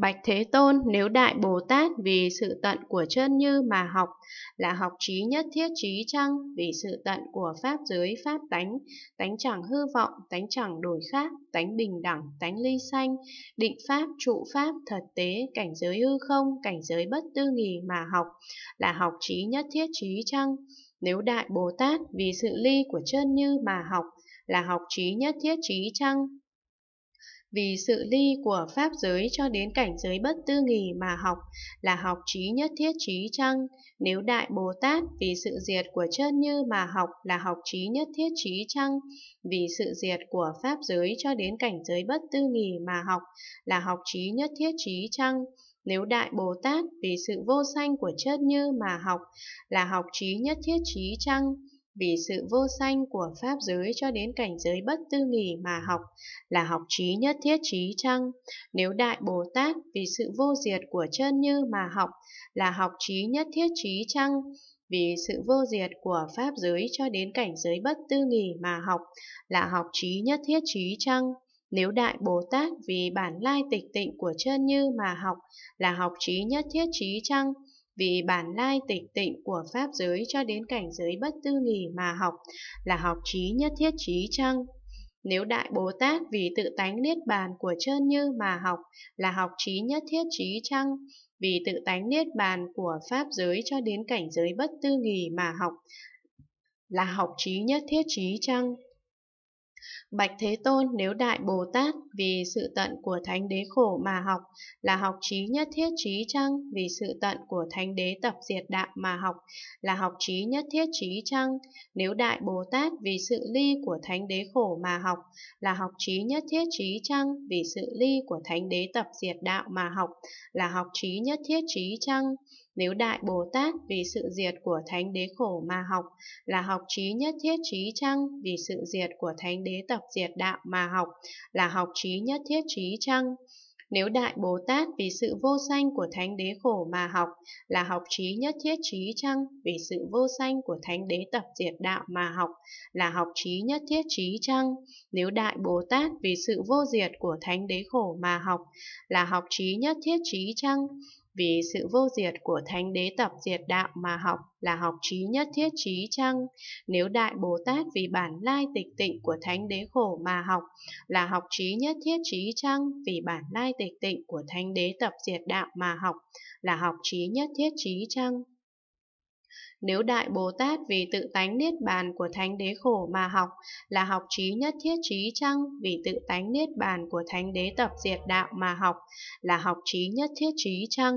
Bạch Thế Tôn nếu Đại Bồ Tát vì sự tận của chân như mà học là học trí nhất thiết trí chăng vì sự tận của pháp giới pháp tánh, tánh chẳng hư vọng, tánh chẳng đổi khác, tánh bình đẳng, tánh ly sanh, định pháp, trụ pháp, thật tế, cảnh giới hư không, cảnh giới bất tư nghì mà học là học trí nhất thiết trí chăng. Nếu Đại Bồ Tát vì sự ly của chân như mà học là học trí nhất thiết trí chăng vì sự ly của pháp giới cho đến cảnh giới bất tư nghì mà học là học trí nhất thiết trí chăng? Nếu Đại Bồ Tát vì sự diệt của chân như mà học là học trí nhất thiết trí chăng? Vì sự diệt của pháp giới cho đến cảnh giới bất tư nghì mà học là học trí nhất thiết trí chăng? Nếu Đại Bồ Tát vì sự vô sanh của chất như mà học là học trí nhất thiết trí chăng? vì sự vô sanh của pháp giới cho đến cảnh giới bất tư nghỉ mà học là học trí nhất thiết trí chăng? Nếu Đại Bồ Tát vì sự vô diệt của chân như mà học là học trí nhất thiết trí chăng? Vì sự vô diệt của pháp giới cho đến cảnh giới bất tư nghỉ mà học là học trí nhất thiết trí chăng? Nếu Đại Bồ Tát vì bản lai tịch tịnh của chân như mà học là học trí nhất thiết trí chăng? vì bản lai tịch tịnh của pháp giới cho đến cảnh giới bất tư nghỉ mà học là học trí nhất thiết trí chăng? Nếu Đại Bồ Tát vì tự tánh niết bàn của chân như mà học là học trí nhất thiết trí chăng? Vì tự tánh niết bàn của pháp giới cho đến cảnh giới bất tư nghỉ mà học là học trí nhất thiết trí chăng? Bạch Thế Tôn nếu Đại Bồ Tát vì sự tận của Thánh Đế khổ mà học là học trí nhất thiết trí chăng? Vì sự tận của Thánh Đế tập diệt đạo mà học là học trí nhất thiết trí chăng? Nếu Đại Bồ Tát vì sự ly của Thánh Đế khổ mà học là học trí nhất thiết trí chăng? Vì sự ly của Thánh Đế tập diệt đạo mà học là học trí nhất thiết trí chăng? Nếu Đại Bồ Tát vì sự diệt của Thánh Đế khổ mà học là học trí nhất thiết trí chăng? Vì sự diệt của Thánh Đế tập diệt đạo mà học là học trí nhất thiết trí chăng? Nếu Đại Bồ Tát vì sự vô sanh của Thánh Đế khổ mà học là học trí nhất thiết trí chăng? Vì sự vô sanh của Thánh Đế tập diệt đạo mà học là học trí nhất thiết trí chăng? Nếu Đại Bồ Tát vì sự vô diệt của Thánh Đế khổ mà học là học trí nhất thiết trí chăng? vì sự vô diệt của thánh đế tập diệt đạo mà học là học trí nhất thiết trí chăng? Nếu Đại Bồ Tát vì bản lai tịch tịnh của thánh đế khổ mà học là học trí nhất thiết trí chăng? Vì bản lai tịch tịnh của thánh đế tập diệt đạo mà học là học trí nhất thiết trí chăng? Nếu Đại Bồ Tát vì tự tánh niết bàn của Thánh Đế khổ mà học là học trí nhất thiết trí chăng, vì tự tánh niết bàn của Thánh Đế tập diệt đạo mà học là học trí nhất thiết trí chăng?